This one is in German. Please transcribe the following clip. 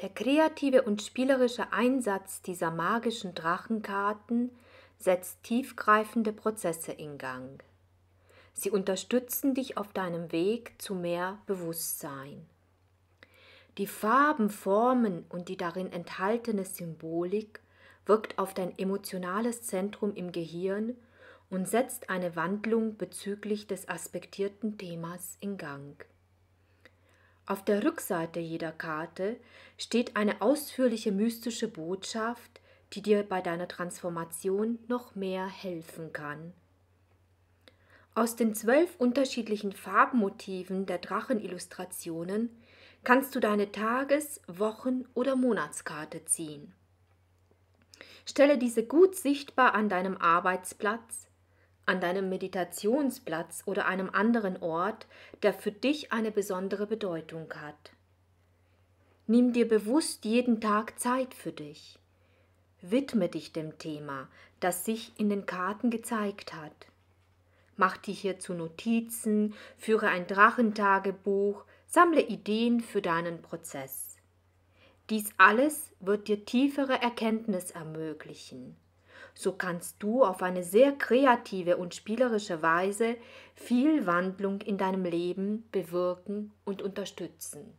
Der kreative und spielerische Einsatz dieser magischen Drachenkarten setzt tiefgreifende Prozesse in Gang. Sie unterstützen dich auf deinem Weg zu mehr Bewusstsein. Die Farben, Formen und die darin enthaltene Symbolik wirkt auf dein emotionales Zentrum im Gehirn und setzt eine Wandlung bezüglich des aspektierten Themas in Gang. Auf der Rückseite jeder Karte steht eine ausführliche mystische Botschaft, die dir bei deiner Transformation noch mehr helfen kann. Aus den zwölf unterschiedlichen Farbmotiven der Drachenillustrationen kannst du deine Tages-, Wochen- oder Monatskarte ziehen. Stelle diese gut sichtbar an deinem Arbeitsplatz, an deinem Meditationsplatz oder einem anderen Ort, der für dich eine besondere Bedeutung hat. Nimm dir bewusst jeden Tag Zeit für dich. Widme dich dem Thema, das sich in den Karten gezeigt hat. Mach dir hierzu Notizen, führe ein Drachentagebuch, sammle Ideen für deinen Prozess. Dies alles wird dir tiefere Erkenntnis ermöglichen so kannst du auf eine sehr kreative und spielerische Weise viel Wandlung in deinem Leben bewirken und unterstützen.